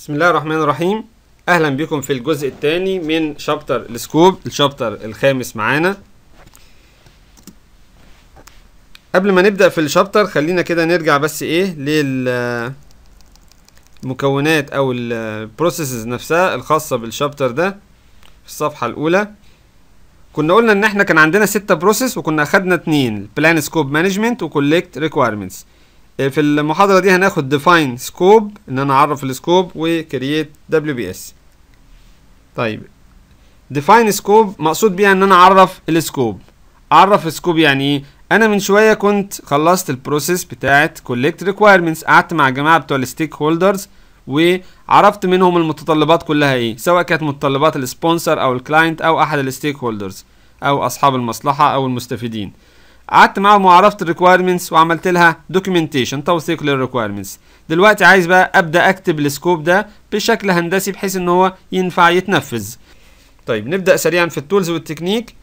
بسم الله الرحمن الرحيم اهلا بكم في الجزء الثاني من شابتر السكوب الشابتر الخامس معانا قبل ما نبدا في الشابتر خلينا كده نرجع بس ايه للمكونات او البروسيسز نفسها الخاصه بالشابتر ده في الصفحه الاولى كنا قلنا ان احنا كان عندنا ستة بروسيس وكنا اخدنا اتنين بلان سكوب مانجمنت وكولكت ريكويرمنتس في المحاضرة دي هناخد define scope ان انا اعرف السكوب دبليو بي WBS طيب define scope مقصود بيها ان انا اعرف السكوب اعرف السكوب يعني ايه انا من شوية كنت خلصت البروسيس بتاعة collect requirements قعدت مع جماعة بتوع الستيك هولدرز وعرفت منهم المتطلبات كلها ايه سواء كانت متطلبات السبونسر او الكلاينت او احد الستيك هولدرز او اصحاب المصلحة او المستفيدين قعدت معاهم وعرفت الريكوايرمنتس وعملت لها دوكيومنتيشن توثيق للريكوايرمنتس دلوقتي عايز بقى ابدا اكتب السكوب ده بشكل هندسي بحيث ان هو ينفع يتنفذ طيب نبدا سريعا في التولز والتكنيك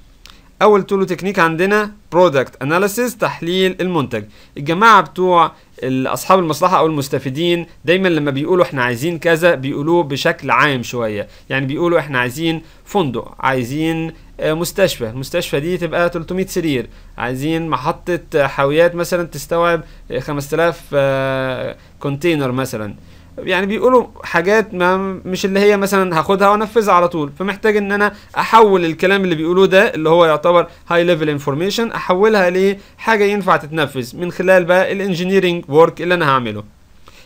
اول تول وتكنيك عندنا برودكت اناليسيس تحليل المنتج الجماعه بتوع اصحاب المصلحه او المستفيدين دايما لما بيقولوا احنا عايزين كذا بيقولوه بشكل عام شويه يعني بيقولوا احنا عايزين فندق عايزين آه، مستشفى المستشفى دي تبقى 300 سرير عايزين محطة آه، حاويات مثلا تستوعب 5000 آه، كونتينر مثلا يعني بيقولوا حاجات ما مش اللي هي مثلا هاخدها وانفذها على طول فمحتاج ان انا احول الكلام اللي بيقولوه ده اللي هو يعتبر هاي ليفل انفورميشن احولها لحاجه ينفع تتنفذ من خلال بقى الانجينيرنج ورك اللي انا هعمله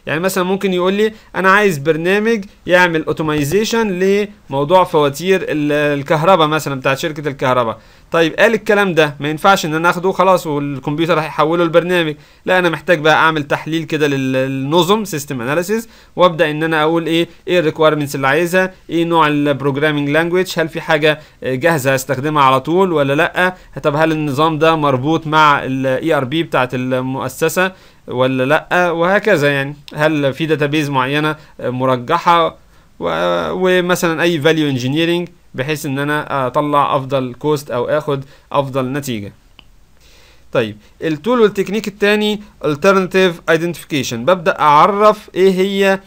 يعني مثلا ممكن يقول لي انا عايز برنامج يعمل اوتومايزيشن لموضوع فواتير الكهرباء مثلا بتاعت شركه الكهرباء طيب قال الكلام ده ما ينفعش ان انا اخده خلاص والكمبيوتر هيحوله لبرنامج لا انا محتاج بقى اعمل تحليل كده للنظم سيستم اناليسيس وابدا ان انا اقول ايه ايه الريكويرمنتس اللي عايزها ايه نوع البروجرامنج لانجويج هل في حاجه جاهزه هستخدمها على طول ولا لا طب هل النظام ده مربوط مع الاي ار e بي بتاعت المؤسسه ولا لا وهكذا يعني هل في داتابيز معينه مرجحه ومثلا اي فاليو انجينيرنج بحيث ان انا اطلع افضل كوست او اخد افضل نتيجه طيب التول والتكنيك التاني alternative identification ببدأ أعرف إيه هي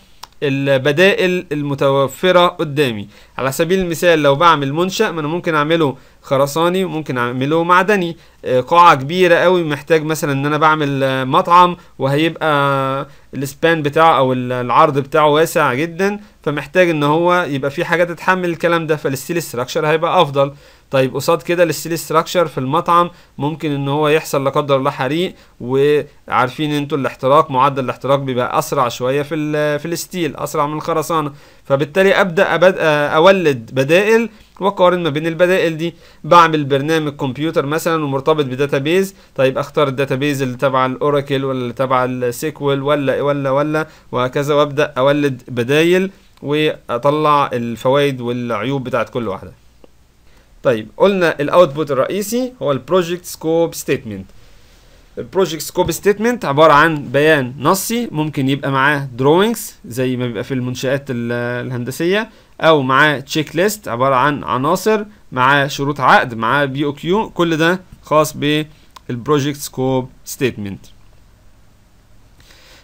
البدائل المتوفرة قدامي على سبيل المثال لو بعمل منشأ ما أنا ممكن أعمله خرساني وممكن أعمله معدني آه، قاعة كبيرة قوي محتاج مثلا ان انا بعمل آه، مطعم وهيبقى السبان بتاعه او العرض بتاعه واسع جدا فمحتاج ان هو يبقى في حاجة تتحمل الكلام ده فالستيل استراكشر هيبقى افضل طيب قصاد كده الستيل استراكشر في المطعم ممكن ان هو يحصل لا قدر الله حريق وعارفين انتوا الاحتراق معدل الاحتراق بيبقى اسرع شويه في في الستيل اسرع من الخرسانه فبالتالي ابدا أبد آه، اولد بدائل واقارن ما بين البدائل دي بعمل برنامج كمبيوتر مثلا ومرتبط مرتبط بداتابيز طيب اختار الداتابيز اللي تبع الاوراكل ولا اللي تبع السيكوال ولا ولا ولا وهكذا وابدا اولد بدايل واطلع الفوائد والعيوب بتاعت كل واحده طيب قلنا الاوتبوت الرئيسي هو البروجكت سكوب ستيتمنت البروجكت سكوب ستيتمنت عباره عن بيان نصي ممكن يبقى معاه دروينجز زي ما بيبقى في المنشات الهندسيه او معاه تشيك ليست عباره عن عناصر معاه شروط عقد معاه بي او كيو كل ده خاص بالبروجكت سكوب ستيتمنت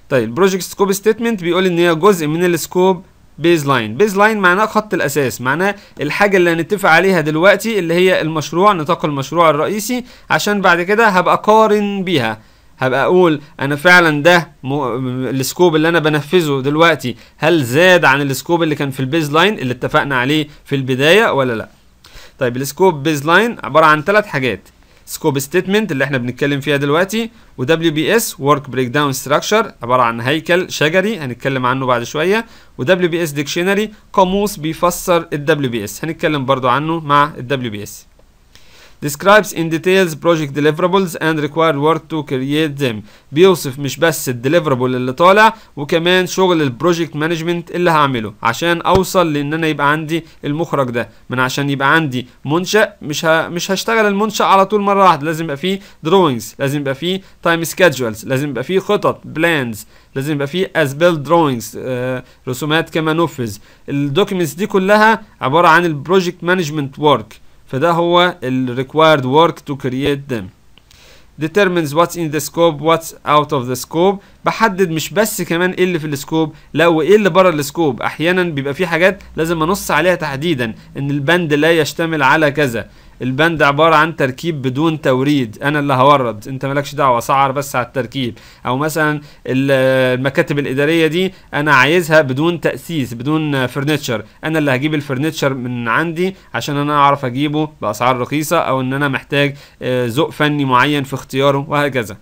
طيب البروجكت سكوب ستيتمنت بيقول ان هي جزء من السكوب بيز لاين بيز لاين معناه خط الاساس معناه الحاجه اللي هنتفق عليها دلوقتي اللي هي المشروع نطاق المشروع الرئيسي عشان بعد كده هبقى اقارن بيها هبقى اقول انا فعلا ده مو... السكوب اللي انا بنفذه دلوقتي هل زاد عن السكوب اللي كان في البيز لاين اللي اتفقنا عليه في البدايه ولا لا طيب السكوب بيز لاين عباره عن ثلاث حاجات سكوب ستيتمنت اللي احنا بنتكلم فيها دلوقتي دبليو بي اس ورك بريك داون ستراكشر عباره عن هيكل شجري هنتكلم عنه بعد شويه دبليو بي اس ديكشنري قاموس بيفسر الدبليو بي اس هنتكلم برضو عنه مع الدبليو بي اس describes in details project deliverables and required work to create them بيوصف مش بس الديليفرابل اللي طالع وكمان شغل البروجكت مانجمنت اللي هعمله عشان اوصل لان انا يبقى عندي المخرج ده من عشان يبقى عندي منشا مش ه... مش هشتغل المنشا على طول مره واحده لازم يبقى فيه دروينجز لازم يبقى فيه تايم schedules لازم يبقى فيه خطط بلانز لازم يبقى فيه از drawings دروينجز آه، رسومات كما نفذ الدوكيومنتس دي كلها عباره عن البروجكت مانجمنت ورك فده هو ال required work to create them determines what's in the scope what's out of the scope بحدد مش بس كمان ايه اللي في السكوب لا وايه اللي بره السكوب احيانا بيبقى في حاجات لازم انص عليها تحديدا ان البند لا يشتمل على كذا البند عبارة عن تركيب بدون توريد انا اللي هورد انت مالكش دعوة سعر بس على التركيب او مثلا المكاتب الادارية دي انا عايزها بدون تأسيس بدون فرنتشر انا اللي هجيب الفرنتشر من عندي عشان انا اعرف اجيبه باسعار رخيصة او ان انا محتاج آه، ذوق فني معين في اختياره وهكذا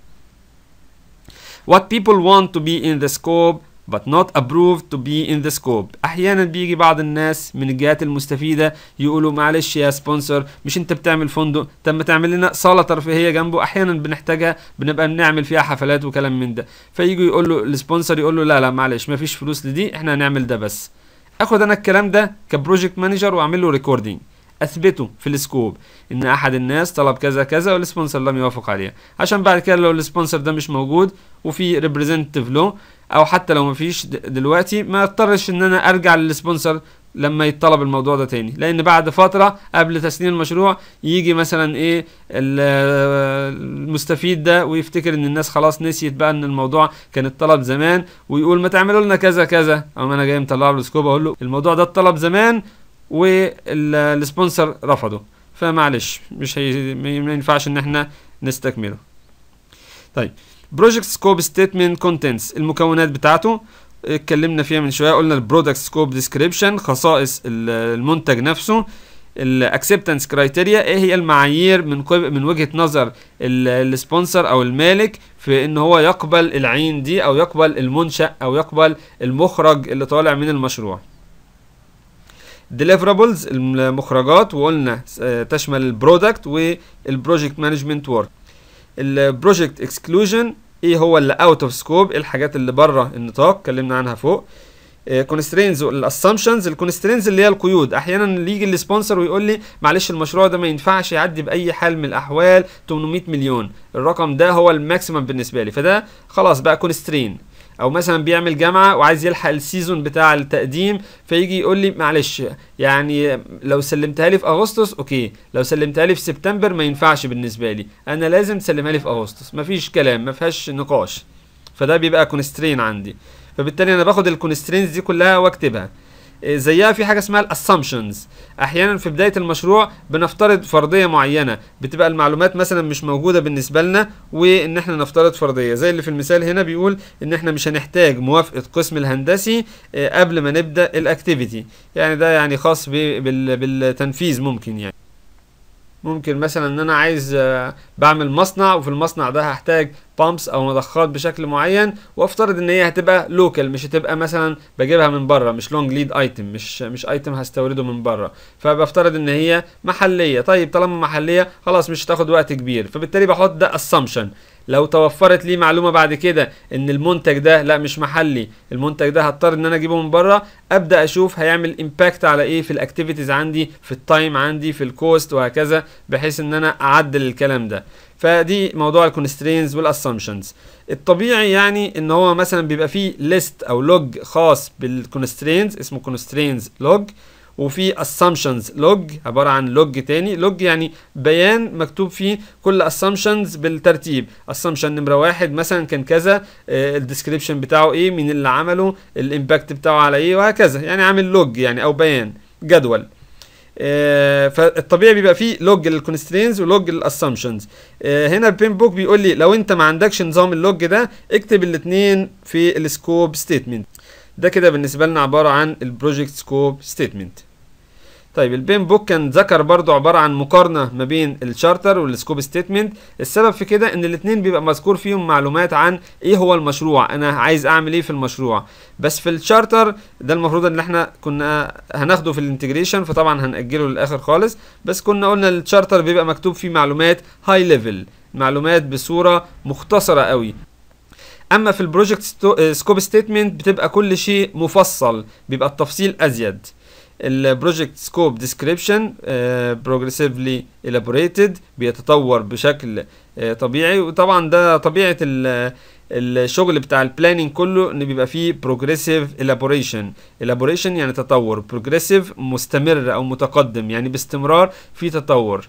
What people want to be in the scope but not approved to be in the scope احيانا بيجي بعض الناس من الجهات المستفيده يقولوا معلش يا سبونسر مش انت بتعمل فندق طب ما تعمل لنا صاله ترفيهيه جنبه احيانا بنحتاجها بنبقى بنعمل فيها حفلات وكلام من ده فيجي يقول له السبونسر يقول له لا لا معلش ما فيش فلوس لدي احنا هنعمل ده بس اخد انا الكلام ده كبروجكت مانجر واعمل له ريكوردينج اثبته في السكوب ان احد الناس طلب كذا كذا والسبونسر لم يوافق عليها عشان بعد كده لو السبونسر ده مش موجود وفي ريبريزنتيف له او حتى لو ما فيش دلوقتي ما اضطرش ان انا ارجع للسبونسر لما يتطلب الموضوع ده تاني لان بعد فتره قبل تسليم المشروع يجي مثلا ايه المستفيد ده ويفتكر ان الناس خلاص نسيت بقى ان الموضوع كان اتطلب زمان ويقول ما تعملوا لنا كذا كذا او انا جاي مطلع له سكوب اقول له الموضوع ده اتطلب زمان والسبونسر رفضه فمعلش مش هي ما ينفعش ان احنا نستكمله طيب بروجكت سكوب ستيتمنت كونتنتس المكونات بتاعته اتكلمنا فيها من شويه قلنا البرودكت سكوب ديسكريبشن خصائص المنتج نفسه الاكسبتنس كرايتيريا ايه هي المعايير من من وجهه نظر السبونسر او المالك في ان هو يقبل العين دي او يقبل المنشا او يقبل المخرج اللي طالع من المشروع deliverables المخرجات وقلنا آه، تشمل البرودكت والبروجكت مانجمنت وورك البروجكت اكسكلوجن ايه هو اللي اوت اوف سكوب الحاجات اللي بره النطاق اتكلمنا عنها فوق كونسترينز الاسامبشنز الكونسترينز اللي هي القيود احيانا يجي السبونسر ويقول لي معلش المشروع ده ما ينفعش يعدي باي حال من الاحوال 800 مليون الرقم ده هو الماكسيمم بالنسبه لي فده خلاص بقى كونسترين او مثلا بيعمل جامعه وعايز يلحق السيزون بتاع التقديم فيجي يقول لي معلش يعني لو سلمتها لي في اغسطس اوكي لو سلمتها لي في سبتمبر ما ينفعش بالنسبه لي انا لازم تسلمها لي في اغسطس مفيش كلام ما فيهاش نقاش فده بيبقى كونسترين عندي فبالتالي انا باخد الكونسترينز دي كلها واكتبها زيها في حاجه اسمها الاسامبشنز احيانا في بدايه المشروع بنفترض فرضيه معينه بتبقى المعلومات مثلا مش موجوده بالنسبه لنا وان احنا نفترض فرضيه زي اللي في المثال هنا بيقول ان احنا مش هنحتاج موافقه قسم الهندسي آه، قبل ما نبدا الاكتيفيتي يعني ده يعني خاص بالتنفيذ ممكن يعني ممكن مثلا ان انا عايز آه، بعمل مصنع وفي المصنع ده هحتاج بامبس او مضخات بشكل معين وافترض ان هي هتبقى لوكال مش هتبقى مثلا بجيبها من بره مش لونج ليد ايتم مش مش ايتم هستورده من بره فبفترض ان هي محليه طيب طالما محليه خلاص مش هتاخد وقت كبير فبالتالي بحط ده assumption لو توفرت لي معلومه بعد كده ان المنتج ده لا مش محلي المنتج ده هضطر ان انا اجيبه من بره ابدا اشوف هيعمل امباكت على ايه في الاكتيفيتيز عندي في التايم عندي في الكوست وهكذا بحيث ان انا اعدل الكلام ده فدي موضوع الكونسترينز والاسامبشنز الطبيعي يعني ان هو مثلا بيبقى فيه ليست او لوج خاص بالكونسترينز اسمه كونسترينز لوج وفي assumptions log عباره عن log تاني log يعني بيان مكتوب فيه كل assumptions بالترتيب assumption نمره واحد مثلا كان كذا آه، الديسكريبشن بتاعه ايه مين اللي عمله الامباكت بتاعه على ايه وهكذا يعني عامل log يعني او بيان جدول آه فالطبيعي بيبقى فيه لوج للكونسترينز ولوج للاسامبشنز آه هنا البين بوك بيقول لي لو انت ما عندكش نظام اللوج ده اكتب الاثنين في السكوب ستيتمنت ده كده بالنسبة لنا عبارة عن البروجكت سكوب ستيتمنت طيب البين بوك كان ذكر برضو عبارة عن مقارنة ما بين الشارتر والسكوب ستيتمنت السبب في كده ان الاتنين بيبقى مذكور فيهم معلومات عن ايه هو المشروع انا عايز اعمل ايه في المشروع بس في الشارتر ده المفروض ان احنا كنا هناخده في الانتجريشن فطبعا هنأجله للاخر خالص بس كنا قلنا الشارتر بيبقى مكتوب فيه معلومات هاي ليفل معلومات بصورة مختصرة قوي اما في البروجكت سكوب ستيتمنت آه، بتبقى كل شيء مفصل بيبقى التفصيل ازيد البروجكت سكوب ديسكريبشن بروجريسيفلي elaborated بيتطور بشكل آه، طبيعي وطبعا ده طبيعه الشغل بتاع البلاننج كله ان بيبقى فيه بروجريسيف الابوريشن الابوريشن يعني تطور بروجريسيف مستمر او متقدم يعني باستمرار في تطور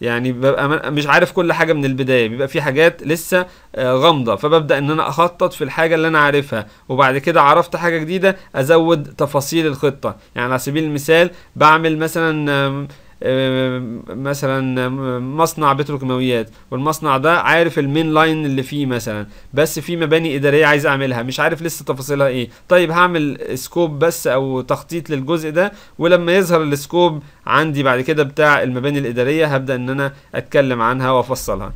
يعني ببقى مش عارف كل حاجه من البدايه بيبقى في حاجات لسه آه، غامضه فببدا ان انا اخطط في الحاجه اللي انا عارفها وبعد كده عرفت حاجه جديده ازود تفاصيل الخطه يعني على سبيل المثال بعمل مثلا آه، مثلا مصنع بتروكيماويات والمصنع ده عارف المين لاين اللي فيه مثلا بس في مباني اداريه عايز اعملها مش عارف لسه تفاصيلها ايه طيب هعمل سكوب بس او تخطيط للجزء ده ولما يظهر السكوب عندي بعد كده بتاع المباني الاداريه هبدا ان انا اتكلم عنها وافصلها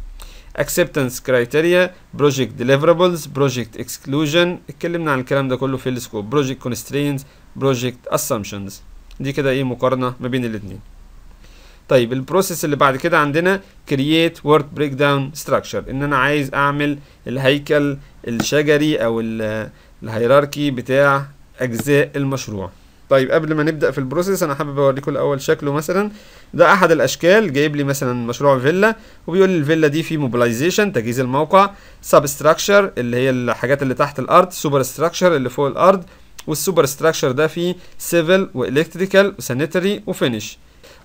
acceptance criteria project deliverables project exclusion اتكلمنا عن الكلام ده كله في السكوب project constraints project assumptions دي كده ايه مقارنه ما بين الاثنين طيب البروسيس اللي بعد كده عندنا كرييت ورك بريك داون ستراكشر ان انا عايز اعمل الهيكل الشجري او الهيراركي بتاع اجزاء المشروع طيب قبل ما نبدا في البروسيس انا حابب اوريكم الاول شكله مثلا ده احد الاشكال جايب لي مثلا مشروع فيلا وبيقول لي الفيلا دي في موبلايزيشن تجهيز الموقع سب ستراكشر اللي هي الحاجات اللي تحت الارض سوبر ستراكشر اللي فوق الارض والسوبر ستراكشر ده فيه سيفل والكتريكال وسانيتري وفينش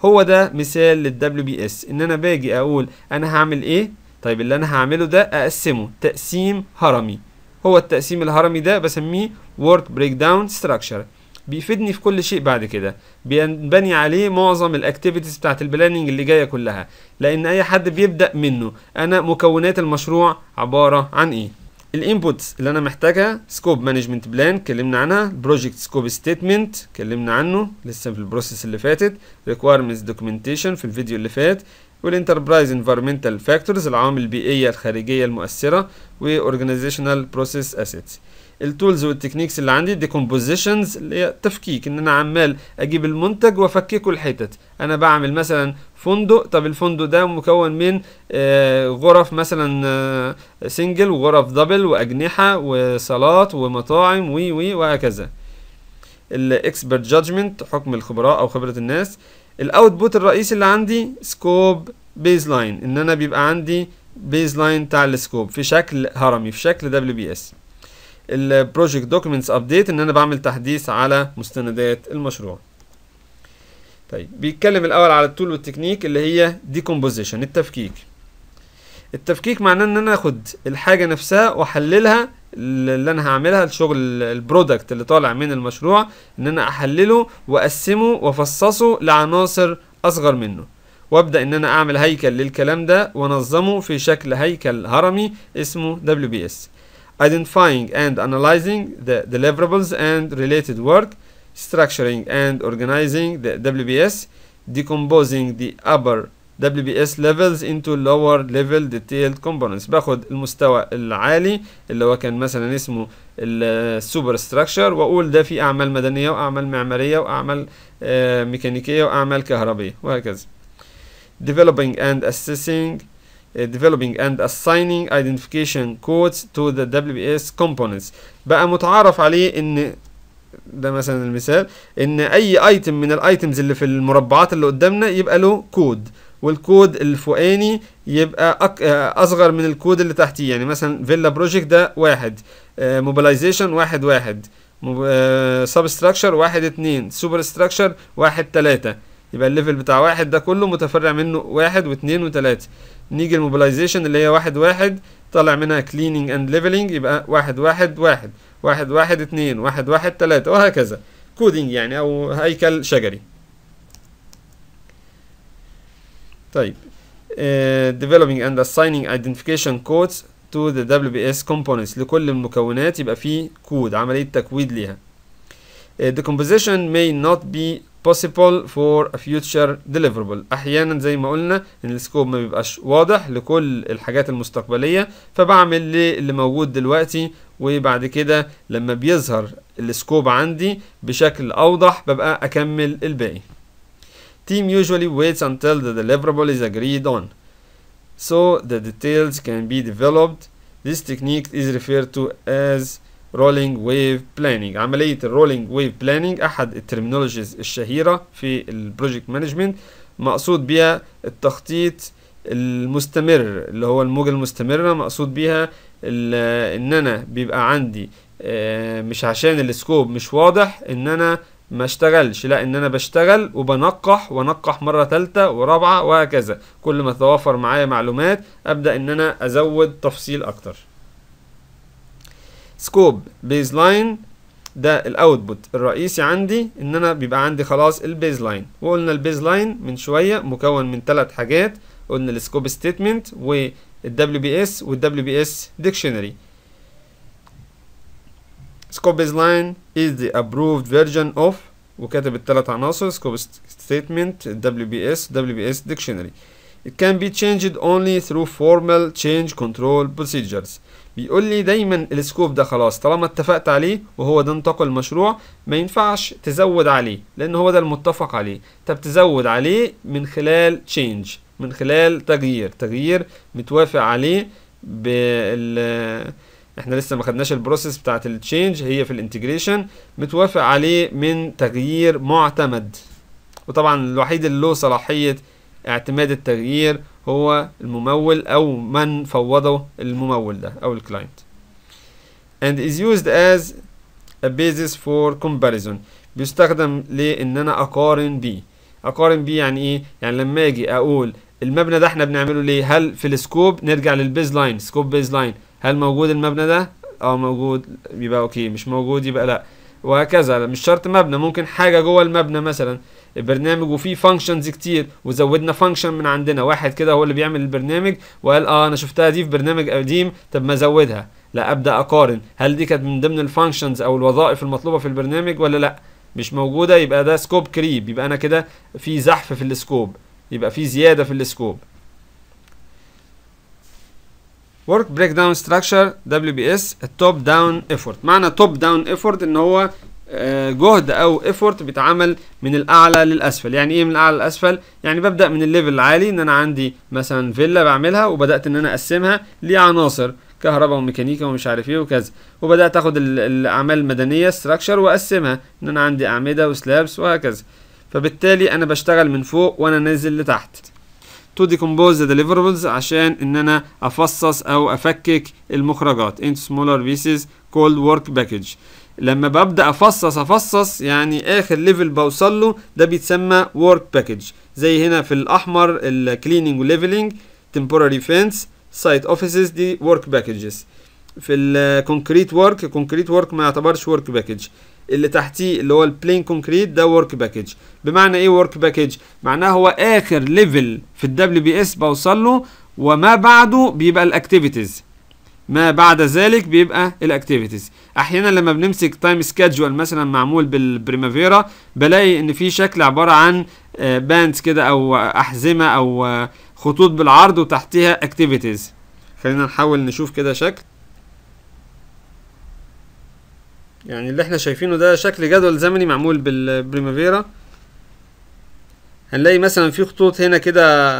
هو ده مثال للدبليو بي اس ان انا باجي اقول انا هعمل ايه طيب اللي انا هعمله ده اقسمه تقسيم هرمي هو التقسيم الهرمي ده بسميه وورد بريك داون ستراكشر بيفيدني في كل شيء بعد كده بينبني عليه معظم الاكتيفيتيز بتاعت البلاننج اللي جايه كلها لان اي حد بيبدا منه انا مكونات المشروع عباره عن ايه الانبوت اللي انا محتاجها سكوب مانجمنت بلان اتكلمنا عنها بروجكت سكوب ستيتمنت اتكلمنا عنه لسه في البروسيس اللي فاتت ريكويرمنتس دوكيومنتيشن في الفيديو اللي فات والانتربرايز انفيرمنتال فاكتورز العوامل البيئيه الخارجيه المؤثره واورجانيزيشنال بروسيس اسيتس التولز والتكنيكس اللي عندي ديكومبوزيشنز اللي هي تفكيك ان انا عمال اجيب المنتج وافككه لحتت انا بعمل مثلا فندق طب الفندق ده مكون من آه، غرف مثلا سنجل آه، وغرف دبل واجنحه وصالات ومطاعم و و وهكذا الاكسبرت جادجمنت حكم الخبراء او خبره الناس الاوتبوت الرئيسي اللي عندي سكوب بيز لاين ان انا بيبقى عندي بيز لاين بتاع السكوب في شكل هرمي في شكل دبليو بي اس البروجكت دوكيومنتس ابديت ان انا بعمل تحديث على مستندات المشروع طيب بيتكلم الاول على التول والتكنيك اللي هي ديكومبوزيشن التفكيك التفكيك معناه ان انا اخد الحاجه نفسها واحللها اللي انا هعملها الشغل البرودكت اللي طالع من المشروع ان انا احلله واقسمه وافصصه لعناصر اصغر منه وابدا ان انا اعمل هيكل للكلام ده وانظمه في شكل هيكل هرمي اسمه اس identifying and analyzing the deliverables and related work, structuring and organizing the WBS, decomposing the upper WBS levels into lower level detailed components باخذ المستوى العالي اللي هو كان مثلا اسمه السوبر ستراكشر واقول ده في اعمال مدنيه واعمال معماريه واعمال ميكانيكيه واعمال كهربيه وهكذا developing and assessing Uh, developing and assigning identification codes to the WPS components بقى متعارف عليه ان ده مثلا المثال ان اي ايتم من الايتمز اللي في المربعات اللي قدامنا يبقى له كود والكود الفوقاني يبقى آه، اصغر من الكود اللي تحتيه يعني مثلا فيلا بروجكت ده واحد موبيلايزيشن آه، واحد واحد سبستراكشر آه، واحد اتنين سوبر ستراكشر واحد تلاتة يبقى الليفل بتاع واحد ده كله متفرع منه واحد واتنين وتلاتة نيجي الموبلايزيشن اللي هي واحد واحد طالع منها كليننج اند ليفلنج يبقى واحد واحد واحد واحد واحد اتنين واحد واحد تلاتة وهكذا كودينج يعني او هيكل شجري طيب اند آه، developing and assigning identification codes to the WBS components لكل المكونات يبقى في كود عملية تكويد ليها uh, the composition may not be possible for a future deliverable احيانا زي ما قلنا ان السكوب ما بيبقاش واضح لكل الحاجات المستقبليه فبعمل اللي موجود دلوقتي وبعد كده لما بيظهر السكوب عندي بشكل اوضح ببقى اكمل الباقي team usually waits until the deliverable is agreed on so the details can be developed this technique is referred to as رولينج ويف بلاننج عمليه الرولينج ويف بلاننج احد الترمينولوجيز الشهيره في البروجكت مانجمنت مقصود بيها التخطيط المستمر اللي هو الموجة المستمرة مقصود بيها ان انا بيبقى عندي آه، مش عشان السكوب مش واضح ان انا ما اشتغلش لا ان انا بشتغل وبنقح وانقح مرة تالتة ورابعة وهكذا كل ما توافر معايا معلومات ابدأ ان انا ازود تفصيل اكتر سكوب بيز لاين ده الاوتبوت الرئيسي عندي ان انا بيبقى عندي خلاص البيز لاين وقلنا البيز لاين من شويه مكون من ثلاث حاجات قلنا السكوب ستيتمنت والدبليو بي اس والدبليو بي اس ديكشنري سكوب بيز لاين از ذا ابروفد فيرجن اوف وكاتب الثلاث عناصر سكوب ستيتمنت الدبليو بي اس دبليو بي اس ديكشنري It can be changed only through formal change control procedures بيقول لي دايما السكوب ده خلاص طالما اتفقت عليه وهو ده نطاق المشروع ما ينفعش تزود عليه لان هو ده المتفق عليه طب تزود عليه من خلال تشينج من خلال تغيير تغيير متوافق عليه بال احنا لسه ما خدناش البروسيس بتاعت التشينج هي في الانتجريشن متوافق عليه من تغيير معتمد وطبعا الوحيد اللي له صلاحيه اعتماد التغيير هو الممول أو من فوضه الممول ده أو الكلاينت and is used as a basis for comparison بيستخدم لإن أنا أقارن بيه أقارن بيه يعني إيه؟ يعني لما أجي أقول المبنى ده احنا بنعمله ليه؟ هل في السكوب نرجع للبيز لاين سكوب بيز لاين هل موجود المبنى ده؟ اه موجود يبقى اوكي مش موجود يبقى لا وهكذا مش شرط مبنى ممكن حاجة جوه المبنى مثلا البرنامج وفيه فانكشنز كتير وزودنا فانكشن من عندنا واحد كده هو اللي بيعمل البرنامج وقال اه انا شفتها دي في برنامج قديم طب ما ازودها لا ابدا اقارن هل دي كانت من ضمن الفانكشنز او الوظائف المطلوبه في البرنامج ولا لا مش موجوده يبقى ده سكوب كريب يبقى انا كده في زحف في السكوب يبقى في زياده في السكوب work breakdown structure WBS التوب داون effort معنى Top داون effort ان هو آه، جهد او ايفورت بيتعمل من الاعلى للاسفل يعني ايه من الاعلى للاسفل يعني ببدا من الليفل العالي ان انا عندي مثلا فيلا بعملها وبدات ان انا اقسمها لعناصر كهرباء وميكانيكا ومش عارف ايه وكذا وبدات اخد الاعمال المدنيه ستراكشر واقسمها ان انا عندي اعمده وسلابس وهكذا فبالتالي انا بشتغل من فوق وانا نازل لتحت تو ديكومبوز ذا deliverables عشان ان انا افصص او افكك المخرجات into smaller pieces called work package لما ببدا افصص افصص يعني اخر ليفل بوصل له ده بيتسمى ورك باكج زي هنا في الاحمر الكليننج وليفلنج temporary فينس سايت اوفيسز دي ورك باكجز في الكونكريت ورك الكونكريت ورك ما يعتبرش ورك باكج اللي تحتيه اللي هو البلين كونكريت ده ورك باكج بمعنى ايه ورك باكج معناه هو اخر ليفل في الدبليو بي اس بوصل له وما بعده بيبقى الاكتيفيتيز ما بعد ذلك بيبقى الاكتيفيتيز احيانا لما بنمسك تايم سكادجول مثلا معمول بالبريمافيرا بلاقي ان في شكل عباره عن باندز آه، كده او احزمه او آه، خطوط بالعرض وتحتها اكتيفيتيز خلينا نحاول نشوف كده شكل يعني اللي احنا شايفينه ده شكل جدول زمني معمول بالبريمافيرا هنلاقي مثلا في خطوط هنا كده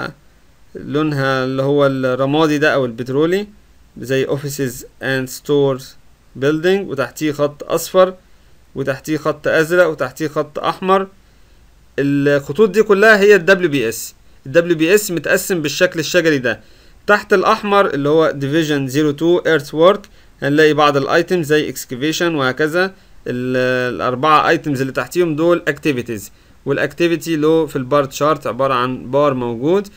لونها اللي هو الرمادي ده او البترولي زي اوفيسز اند ستورز building وتحتيه خط اصفر وتحتيه خط ازرق وتحتيه خط احمر الخطوط دي كلها هي ال WBS ال WBS متقسم بالشكل الشجري ده تحت الاحمر اللي هو division 02 earthwork هنلاقي بعض الايتمز زي excavation وهكذا الاربعه ايتمز اللي تحتيهم دول activities والاكتيفيتي له في البار تشارت عباره عن بار موجود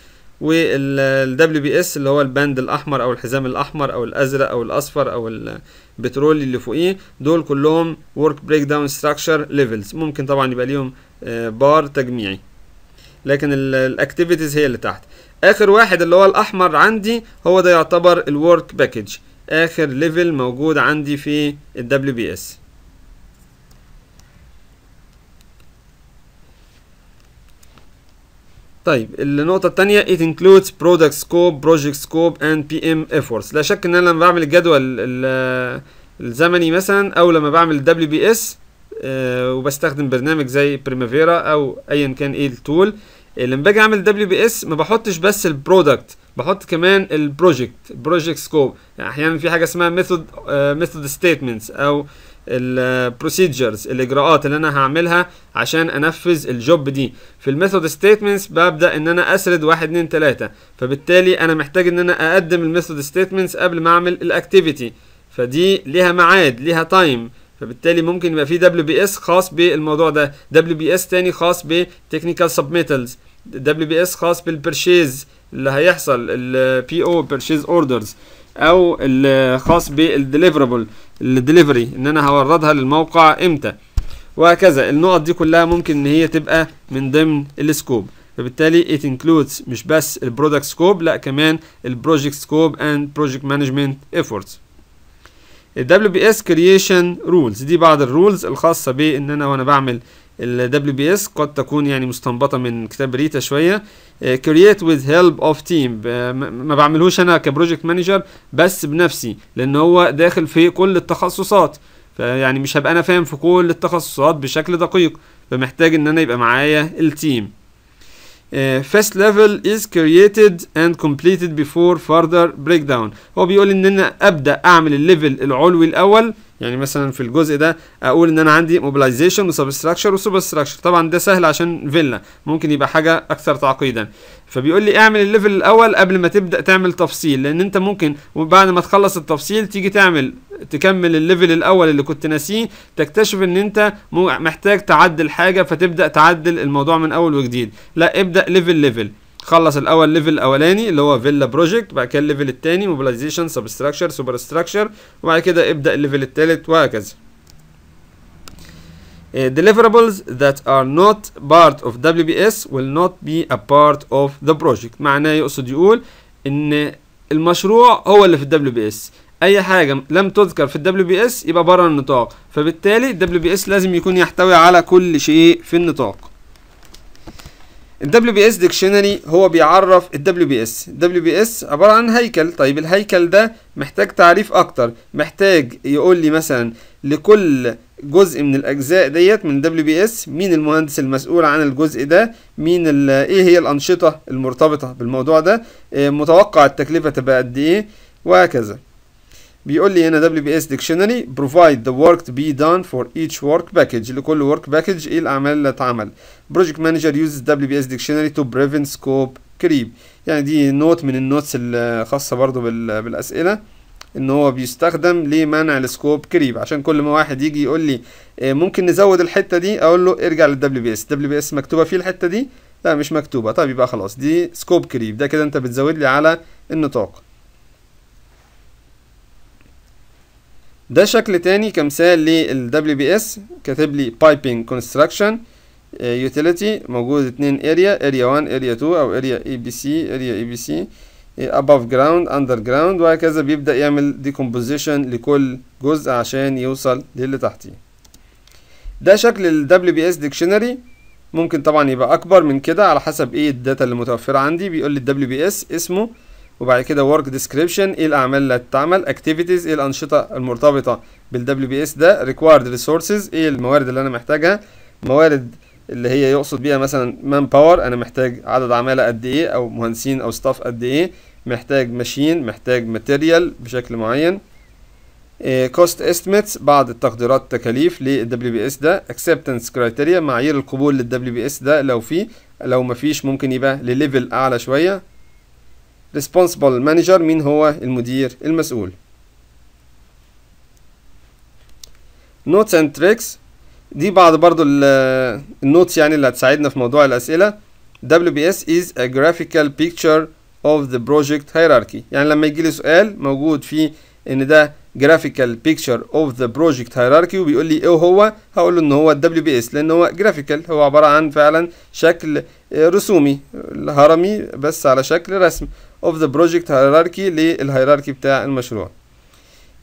والدبليو بي اس اللي هو البند الاحمر او الحزام الاحمر او الازرق او الاصفر او البترولي اللي فوقيه دول كلهم ورك بريك داون ستراكشر ليفلز ممكن طبعا يبقى ليهم بار آه، تجميعي لكن الاكتيفيتيز هي اللي تحت اخر واحد اللي هو الاحمر عندي هو ده يعتبر الورك باكج اخر ليفل موجود عندي في الدبليو بي اس طيب النقطة التانية it includes product scope, project scope and PM efforts لا شك ان انا لما بعمل الجدول الزمني مثلا او لما بعمل WBS آه، وبستخدم برنامج زي بريمافيرا او ايا كان ايه التول آه، لما باجي اعمل WBS ما بحطش بس البرودكت بحط كمان البروجكت بروجكت سكوب يعني احيانا في حاجه اسمها ميثود ميثود ستيتمنتس او البروسيجرز الاجراءات اللي انا هعملها عشان انفذ الجوب دي في الميثود ستيتمنتس ببدا ان انا اسرد 1 2 3 فبالتالي انا محتاج ان انا اقدم الميثود ستيتمنتس قبل ما اعمل الاكتيفيتي فدي ليها ميعاد ليها تايم فبالتالي ممكن يبقى في دبليو بي اس خاص بالموضوع ده دبليو بي اس تاني خاص بتكنيكال سبميتلز دبليو بي اس خاص بالبرشيز اللي هيحصل البي او بيرشيز اوردرز او الخاص بالديليفرابل الدليفري ان انا هوردها للموقع امتى وهكذا النقط دي كلها ممكن ان هي تبقى من ضمن السكوب فبالتالي it includes مش بس البرودكت سكوب لا كمان البروجكت سكوب اند بروجكت مانجمنت افورتس ال WBS creation rules دي بعض الرولز الخاصة بان انا وانا بعمل ال WBS قد تكون يعني مستنبطة من كتاب ريتا شوية كرييت وذ هيلب اوف تيم ما بعملهوش انا كبروجكت مانجر بس بنفسي لان هو داخل في كل التخصصات فيعني مش هبقى انا فاهم في كل التخصصات بشكل دقيق فمحتاج ان انا يبقى معايا التيم آه، first level is created and completed before further breakdown هو بيقول ان انا ابدا اعمل الليفل العلوي الاول يعني مثلا في الجزء ده اقول ان انا عندي موبيلايزيشن وسبستراكشر وسوبرستراكشر طبعا ده سهل عشان فيلا ممكن يبقى حاجه اكثر تعقيدا فبيقول لي اعمل الليفل الاول قبل ما تبدا تعمل تفصيل لان انت ممكن وبعد ما تخلص التفصيل تيجي تعمل تكمل الليفل الاول اللي كنت ناسيه تكتشف ان انت محتاج تعدل حاجه فتبدا تعدل الموضوع من اول وجديد لا ابدا ليفل ليفل خلص الاول ليفل الاولاني اللي هو فيلا بروجكت بعد كده الليفل الثاني موبيلايزيشن سبستراكشر سوبر ستراكشر وبعد كده ابدا الليفل الثالث وهكذا uh, deliverables that are not part of WBS will not be a part of the project معناه يقصد يقول ان المشروع هو اللي في الدبليو بي اس اي حاجه لم تذكر في الدبليو بي اس يبقى بره النطاق فبالتالي الدبليو بي اس لازم يكون يحتوي على كل شيء في النطاق الدبليو بي اس ديكشنري هو بيعرف الدبليو بي اس الدبليو بي اس عباره عن هيكل طيب الهيكل ده محتاج تعريف اكتر محتاج يقول لي مثلا لكل جزء من الاجزاء ديت من دبليو بي اس مين المهندس المسؤول عن الجزء ده مين ايه هي الانشطه المرتبطه بالموضوع ده آه، متوقع التكلفه تبقى قد ايه وهكذا بيقول لي هنا WBS dictionary provide the work to be done for each work package لكل work package ايه الاعمال اللي اتعمل project manager uses WBS dictionary to prevent scope creep يعني دي نوت من النوتس الخاصة برضو بالاسئلة ان هو بيستخدم لمنع السكوب كريب عشان كل ما واحد يجي يقول لي إيه، ممكن نزود الحته دي اقول له ارجع للدبليو بي اس دبليو بي اس مكتوبه فيه الحته دي لا مش مكتوبه طيب يبقى خلاص دي سكوب كريب ده كده انت بتزود لي على النطاق ده شكل تاني كمثال لل WBS كاتب لي piping construction آه، utility موجود اتنين area area 1 area 2 او area ABC area ABC آه، above ground under ground وهكذا بيبدأ يعمل decomposition لكل جزء عشان يوصل للي تحتيه ده شكل ال WBS dictionary ممكن طبعا يبقى اكبر من كده على حسب ايه الداتا اللي متوفرة عندي بيقول لي ال WBS اسمه وبعد كده work description ايه الاعمال اللي هتتعمل activities ايه الانشطه المرتبطه بالدبليو بي اس ده required resources ايه الموارد اللي انا محتاجها موارد اللي هي يقصد بيها مثلا مان باور انا محتاج عدد عماله قد ايه او مهندسين او ستاف قد ايه محتاج ماشين محتاج ماتيريال بشكل معين كوست إيه، استيميتس بعض التقديرات التكاليف للدبليو بي اس ده اكسبتنس كرايتيريا معايير القبول للدبليو بي اس ده لو في لو مفيش ممكن يبقى لليفل اعلى شويه responsible manager مين هو المدير المسؤول notes and tricks دي بعض برضو النوتس يعني اللي هتساعدنا في موضوع الأسئلة WBS is a graphical picture of the project hierarchy يعني لما يجي لي سؤال موجود فيه ان ده graphical picture of the project hierarchy وبيقول لي ايه هو هقول له ان هو الدبليو بي اس لان هو graphical هو عباره عن فعلا شكل رسومي هرمي بس على شكل رسم of the project hierarchy للهيراركي بتاع المشروع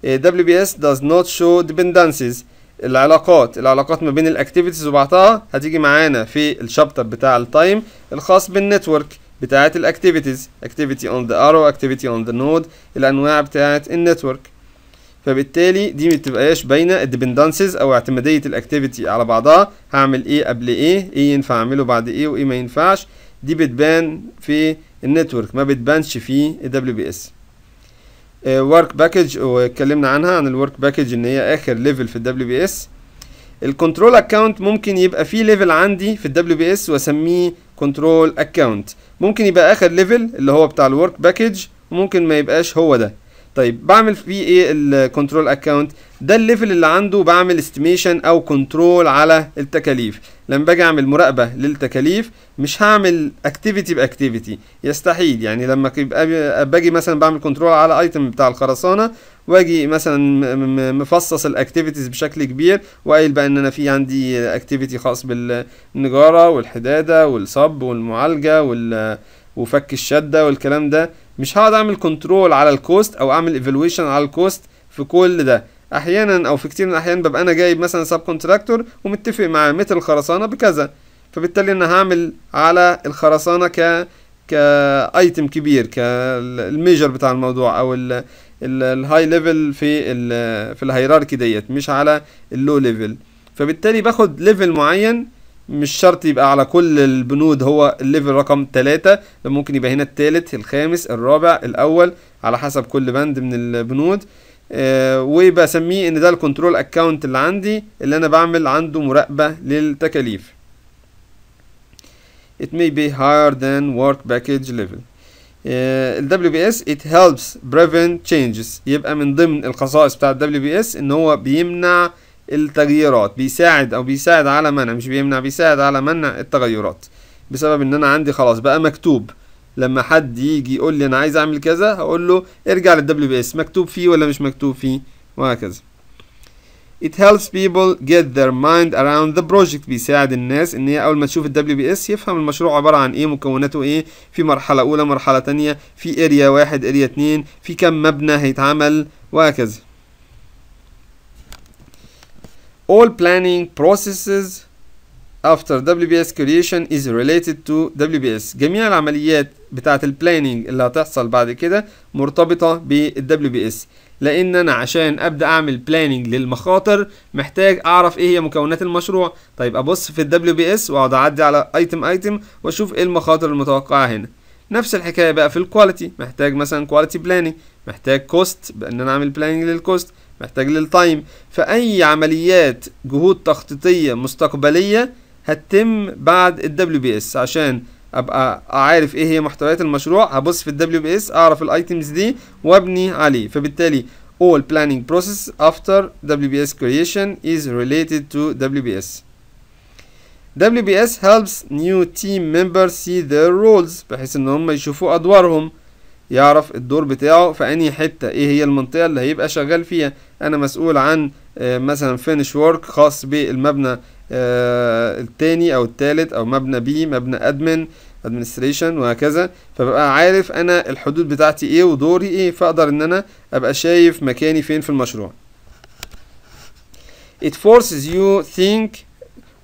إيه، WBS does not show dependencies العلاقات العلاقات ما بين الاكتيفيتيز وبعضها هتيجي معانا في الشابتر بتاع التايم الخاص بالنتورك بتاعت الاكتيفيتيز اكتيفيتي اون ذا ارو اكتيفيتي اون ذا نود الانواع بتاعت النتورك فبالتالي دي ما بتبقاش باينه الديبندنسز او اعتماديه الاكتيفيتي على بعضها هعمل ايه قبل ايه ايه ينفع اعمله بعد ايه وايه ما ينفعش دي بتبان في النتورك ما بتبانش في دبليو بي اس ورك باكج واتكلمنا عنها عن الورك باكج ان هي اخر ليفل في الدبليو بي اس الكنترول اكونت ممكن يبقى فيه ليفل عندي في الدبليو بي اس واسميه كنترول اكونت ممكن يبقى اخر ليفل اللي هو بتاع الورك باكج وممكن ما يبقاش هو ده طيب بعمل فيه ايه الكنترول اكونت ده الليفل اللي عنده بعمل استيميشن او كنترول على التكاليف لما باجي اعمل مراقبه للتكاليف مش هعمل اكتيفيتي باكتيفيتي يستحيل يعني لما يبقى باجي مثلا بعمل كنترول على ايتم بتاع الخرسانه واجي مثلا مفصص الاكتيفيتيز بشكل كبير وقايل بقى ان انا في عندي اكتيفيتي خاص بالنجاره والحداده والصب والمعالجه وال وفك الشده والكلام ده مش هقعد اعمل كنترول على الكوست او اعمل ايفالويشن على الكوست في كل ده احيانا او في كتير من الاحيان ببقى انا جايب مثلا سب كونتراكتور ومتفق مع متر الخرسانه بكذا فبالتالي انا هعمل على الخرسانه ك كايتم كبير كالميجر بتاع الموضوع او الهاي ليفل في الـ في الهيراركي ديت مش على اللو ليفل فبالتالي باخد ليفل معين مش شرط يبقى على كل البنود هو الليفل رقم 3 ممكن يبقى هنا الثالث الخامس الرابع الاول على حسب كل بند من البنود آه وبسميه ان ده الكنترول اكاونت اللي عندي اللي انا بعمل عنده مراقبة للتكاليف it may be higher than work package level آه، ال WBS it helps prevent changes يبقى من ضمن الخصائص بتاع ال WBS ان هو بيمنع التغييرات بيساعد او بيساعد على منع مش بيمنع بيساعد على منع التغيرات بسبب ان انا عندي خلاص بقى مكتوب لما حد يجي يقول لي انا عايز اعمل كذا هقول له ارجع للدبليو بي اس مكتوب فيه ولا مش مكتوب فيه وهكذا It helps people get their mind around the project بيساعد الناس ان هي اول ما تشوف الدبليو بي اس يفهم المشروع عباره عن ايه مكوناته ايه في مرحله اولى مرحله تانية في اريا واحد اريا اتنين في كم مبنى هيتعمل وهكذا all planning processes after WBS creation is related to WBS جميع العمليات بتاعة planning اللي هتحصل بعد كده مرتبطة بال WBS لان انا عشان ابدا اعمل بلاننج للمخاطر محتاج اعرف ايه هي مكونات المشروع طيب ابص في الدبليو بي اس واقعد اعدي على ايتم ايتم واشوف ايه المخاطر المتوقعه هنا نفس الحكايه بقى في الكواليتي محتاج مثلا كواليتي بلاننج محتاج كوست بان انا اعمل بلاننج للكوست محتاج للتايم فأي عمليات جهود تخطيطية مستقبلية هتتم بعد الدبليو بي اس عشان ابقى عارف ايه هي محتويات المشروع هبص في الدبليو بي اس اعرف الايتيمز دي وابني عليه فبالتالي all planning process after WBS creation is related to WBS. WBS helps new team members see their roles بحيث ان هم يشوفوا ادوارهم يعرف الدور بتاعه في انهي حته ايه هي المنطقه اللي هيبقى شغال فيها انا مسؤول عن آه، مثلا فينش وورك خاص بالمبنى آه، التاني او التالت او مبنى بي مبنى ادمن ادمنستريشن وهكذا فببقى عارف انا الحدود بتاعتي ايه ودوري ايه فاقدر ان انا ابقى شايف مكاني فين في المشروع it forces you think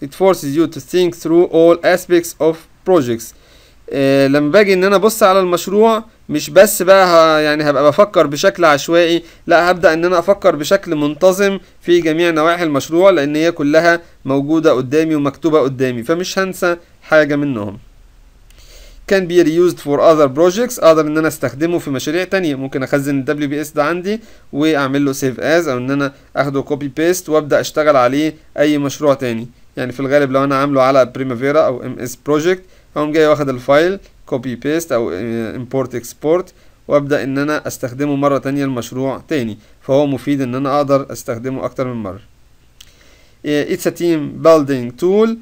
it forces you to think through all aspects of projects آه لما باجي ان انا ابص على المشروع مش بس بقى يعني هبقى بفكر بشكل عشوائي لا هبدا ان انا افكر بشكل منتظم في جميع نواحي المشروع لان هي كلها موجوده قدامي ومكتوبه قدامي فمش هنسى حاجه منهم can be reused for other projects اقدر ان انا استخدمه في مشاريع تانية ممكن اخزن ال WBS ده عندي واعمل له save as او ان انا اخده copy paste وابدا اشتغل عليه اي مشروع تاني يعني في الغالب لو انا عامله على بريمافيرا او ام اس بروجكت هقوم جاي واخد الفايل كوبي بيست او امبورت آه، اكسبورت وابدا ان انا استخدمه مره تانية المشروع تاني فهو مفيد ان انا اقدر استخدمه اكتر من مره اتس ا تيم بيلدينج تول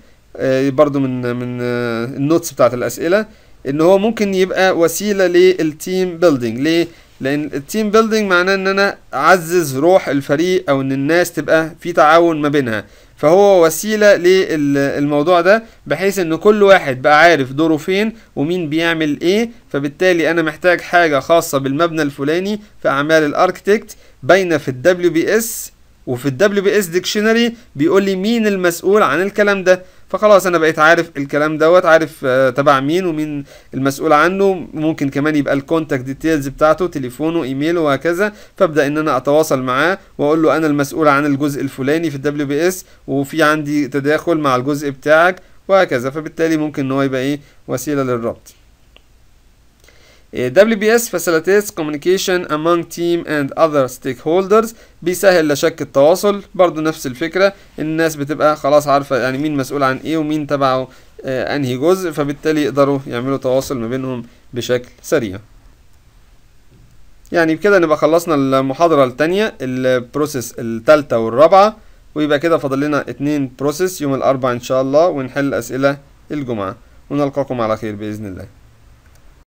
برضو من من آه، النوتس بتاعت الاسئله ان هو ممكن يبقى وسيله للتيم بيلدينج ليه لان التيم بيلدينج معناه ان انا اعزز روح الفريق او ان الناس تبقى في تعاون ما بينها فهو وسيله للموضوع ده بحيث ان كل واحد بقى عارف دوره فين ومين بيعمل ايه فبالتالي انا محتاج حاجه خاصه بالمبنى الفلاني في اعمال الاركتكت باينه في الدبليو بي اس وفي الدبليو بي اس ديكشنري بيقول لي مين المسؤول عن الكلام ده فخلاص انا بقيت عارف الكلام دوت عارف آه، تبع مين ومين المسؤول عنه ممكن كمان يبقى الكونتاكت ديتيلز بتاعته تليفونه ايميله وهكذا فابدا ان انا اتواصل معاه واقول له انا المسؤول عن الجزء الفلاني في الدبليو بي اس وفي عندي تداخل مع الجزء بتاعك وهكذا فبالتالي ممكن ان هو يبقى ايه وسيله للربط دبليو بي اس facilitates communication among team and other stakeholders بيسهل لا شك التواصل برضو نفس الفكرة الناس بتبقى خلاص عارفة يعني مين مسؤول عن ايه ومين تبعه آه انهي جزء فبالتالي يقدروا يعملوا تواصل ما بينهم بشكل سريع يعني بكده نبقى خلصنا المحاضرة التانية البروسيس التالتة والرابعة ويبقى كده فاضل لنا اتنين بروسيس يوم الاربعاء ان شاء الله ونحل اسئلة الجمعة ونلقاكم على خير بإذن الله